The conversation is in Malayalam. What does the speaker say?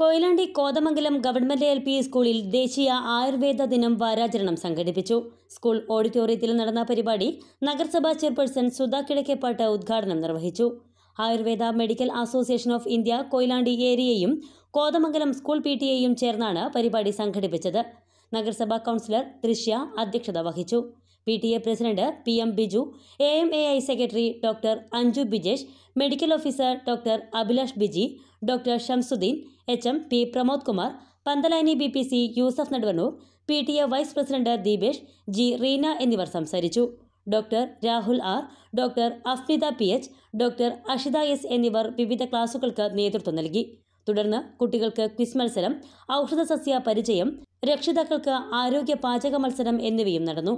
Koyilandy Kothamangalam government L P സ്കൂളിൽ ദേശീയ ആയുർവേദ ദിനം വാരാചരണം സംഘടിപ്പിച്ചു സ്കൂൾ ഓഡിറ്റോറിയത്തിൽ നടന്ന പരിപാടി നഗരസഭാ ചെയർപേഴ്സൺ സുധാ കിഴക്കേപ്പാട്ട് ഉദ്ഘാടനം നിർവഹിച്ചു Ayurveda medical association of India Koyilandy ഏരിയയും കോതമംഗലം സ്കൂൾ പി ടി എയും ചേർന്നാണ് പരിപാടി സംഘടിപ്പിച്ചത് നഗരസഭാ കൗൺസിലർ ദൃശ്യ അധ്യക്ഷത വഹിച്ചു P T A president P M Biju A M A I secretary doctor Anju Bijesh medical officer doctor Abhilash Biji doctor Shamsuddin H M P Pramod Kumar Panthalani B P C Yusuf Naduvannur P T A vice president Deepesh G Reena എന്നിവർ സംസാരിച്ചു doctor Rahul R doctor Afmitha P H doctor Ashitha S എന്നിവർ വിവിധ ക്ലാസുകൾക്ക് നേതൃത്വം നൽകി തുടർന്ന് കുട്ടികൾക്ക് ക്വിസ് മത്സരം ഔഷധസസ്യ പരിചയം രക്ഷിതാക്കൾക്ക് ആരോഗ്യ പാചക മത്സരം എന്നിവയും നടന്നു